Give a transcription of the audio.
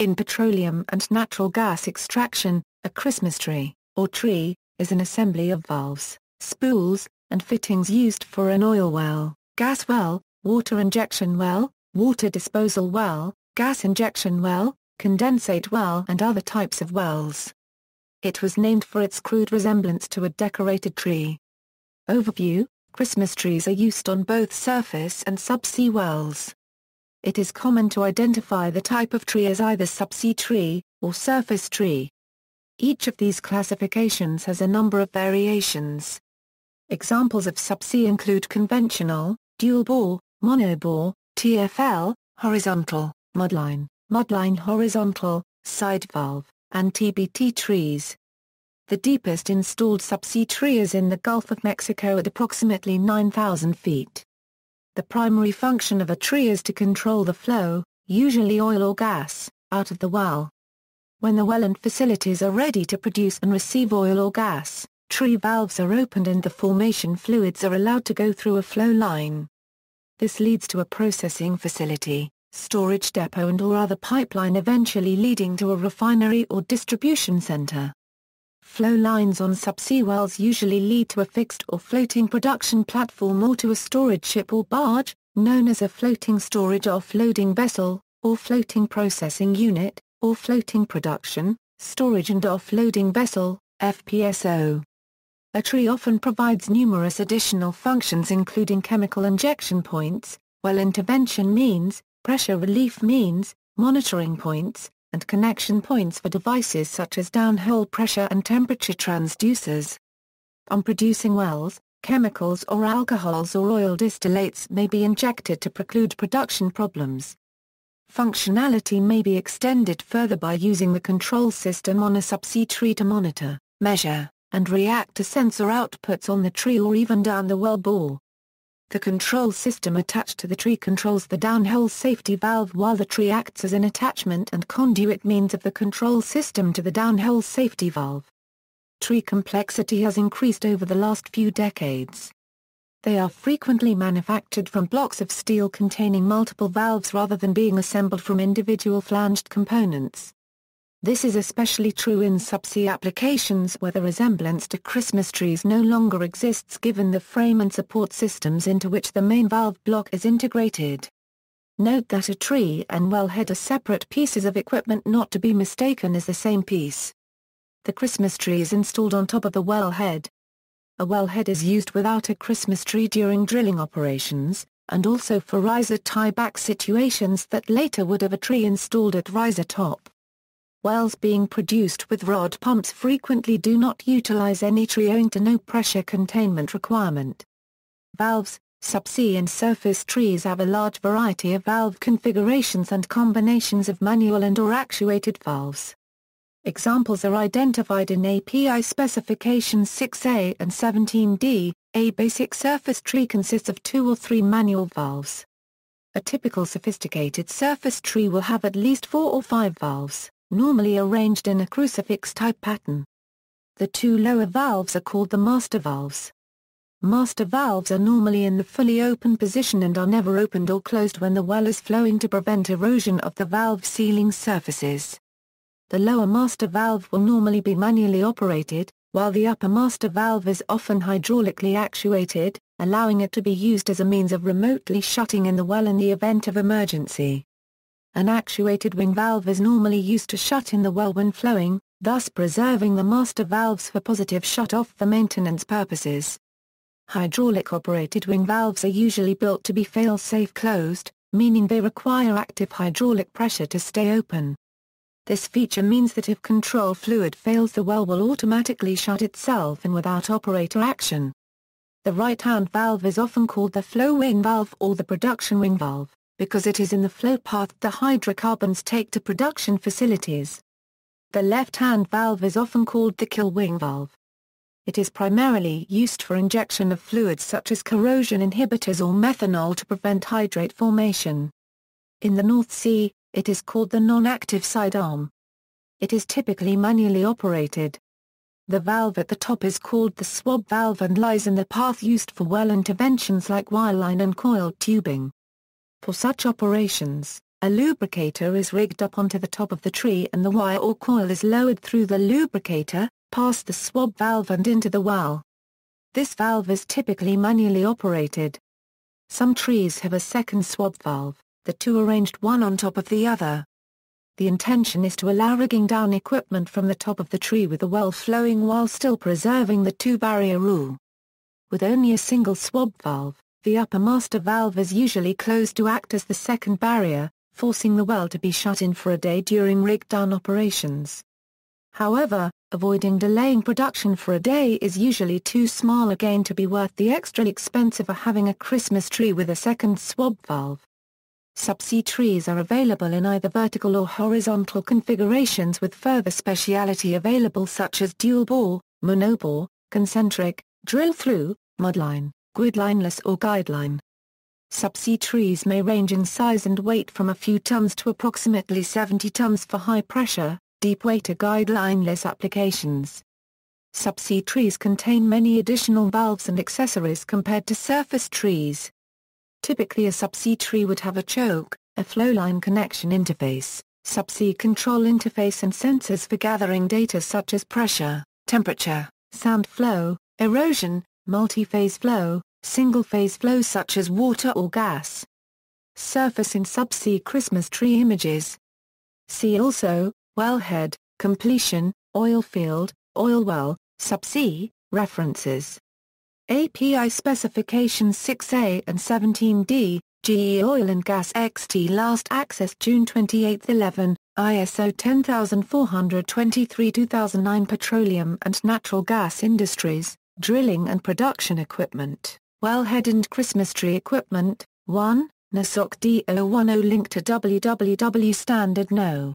In petroleum and natural gas extraction, a Christmas tree, or tree, is an assembly of valves, spools, and fittings used for an oil well, gas well, water injection well, water disposal well, gas injection well, condensate well and other types of wells. It was named for its crude resemblance to a decorated tree. Overview Christmas trees are used on both surface and subsea wells it is common to identify the type of tree as either subsea tree, or surface tree. Each of these classifications has a number of variations. Examples of subsea include conventional, dual-bore, monobore, TFL, horizontal, mudline, mudline horizontal, side valve, and TBT trees. The deepest installed subsea tree is in the Gulf of Mexico at approximately 9,000 feet. The primary function of a tree is to control the flow, usually oil or gas, out of the well. When the well and facilities are ready to produce and receive oil or gas, tree valves are opened and the formation fluids are allowed to go through a flow line. This leads to a processing facility, storage depot and or other pipeline eventually leading to a refinery or distribution center. Flow lines on subsea wells usually lead to a fixed or floating production platform or to a storage ship or barge, known as a floating storage offloading vessel, or floating processing unit, or floating production, storage and offloading vessel, FPSO. A tree often provides numerous additional functions including chemical injection points, well intervention means, pressure relief means, monitoring points, and connection points for devices such as downhole pressure and temperature transducers. On producing wells, chemicals or alcohols or oil distillates may be injected to preclude production problems. Functionality may be extended further by using the control system on a subsea tree to monitor, measure, and react to sensor outputs on the tree or even down the well bore. The control system attached to the tree controls the downhole safety valve while the tree acts as an attachment and conduit means of the control system to the downhole safety valve. Tree complexity has increased over the last few decades. They are frequently manufactured from blocks of steel containing multiple valves rather than being assembled from individual flanged components. This is especially true in subsea applications where the resemblance to Christmas trees no longer exists given the frame and support systems into which the main valve block is integrated. Note that a tree and wellhead are separate pieces of equipment not to be mistaken as the same piece. The Christmas tree is installed on top of the wellhead. A wellhead is used without a Christmas tree during drilling operations, and also for riser tie-back situations that later would have a tree installed at riser top. Wells being produced with rod pumps frequently do not utilize any tree owing to no pressure containment requirement. Valves, subsea and surface trees have a large variety of valve configurations and combinations of manual and or actuated valves. Examples are identified in API specifications 6A and 17D. A basic surface tree consists of two or three manual valves. A typical sophisticated surface tree will have at least four or five valves normally arranged in a crucifix-type pattern. The two lower valves are called the master valves. Master valves are normally in the fully open position and are never opened or closed when the well is flowing to prevent erosion of the valve sealing surfaces. The lower master valve will normally be manually operated, while the upper master valve is often hydraulically actuated, allowing it to be used as a means of remotely shutting in the well in the event of emergency. An actuated wing valve is normally used to shut in the well when flowing, thus preserving the master valves for positive shut-off for maintenance purposes. Hydraulic-operated wing valves are usually built to be fail-safe closed, meaning they require active hydraulic pressure to stay open. This feature means that if control fluid fails the well will automatically shut itself in without operator action. The right-hand valve is often called the flow wing valve or the production wing valve because it is in the flow path the hydrocarbons take to production facilities. The left-hand valve is often called the kill wing valve. It is primarily used for injection of fluids such as corrosion inhibitors or methanol to prevent hydrate formation. In the North Sea, it is called the non-active sidearm. It is typically manually operated. The valve at the top is called the swab valve and lies in the path used for well interventions like wireline and coiled tubing. For such operations, a lubricator is rigged up onto the top of the tree and the wire or coil is lowered through the lubricator, past the swab valve and into the well. This valve is typically manually operated. Some trees have a second swab valve, the two arranged one on top of the other. The intention is to allow rigging down equipment from the top of the tree with the well flowing while still preserving the two-barrier rule. With only a single swab valve, the upper master valve is usually closed to act as the second barrier, forcing the well to be shut in for a day during rig down operations. However, avoiding delaying production for a day is usually too small a gain to be worth the extra expense of having a Christmas tree with a second swab valve. Subsea trees are available in either vertical or horizontal configurations with further speciality available such as dual bore, monobore, concentric, drill through, mudline, gridlineless or guideline. Subsea trees may range in size and weight from a few tons to approximately 70 tons for high-pressure, deep guidelineless applications. Subsea trees contain many additional valves and accessories compared to surface trees. Typically a subsea tree would have a choke, a flowline connection interface, subsea control interface and sensors for gathering data such as pressure, temperature, sound flow, erosion, multi-phase flow, single-phase flow such as water or gas. Surface in subsea Christmas tree images. See also, wellhead, completion, oil field, oil well, subsea, references. API specifications 6A and 17D, GE Oil and Gas XT last accessed June 28, 11, ISO 10423-2009 Petroleum and Natural Gas Industries, drilling and production equipment, wellhead and Christmas tree equipment, 1, NASOC D010 linked to WWW standard no.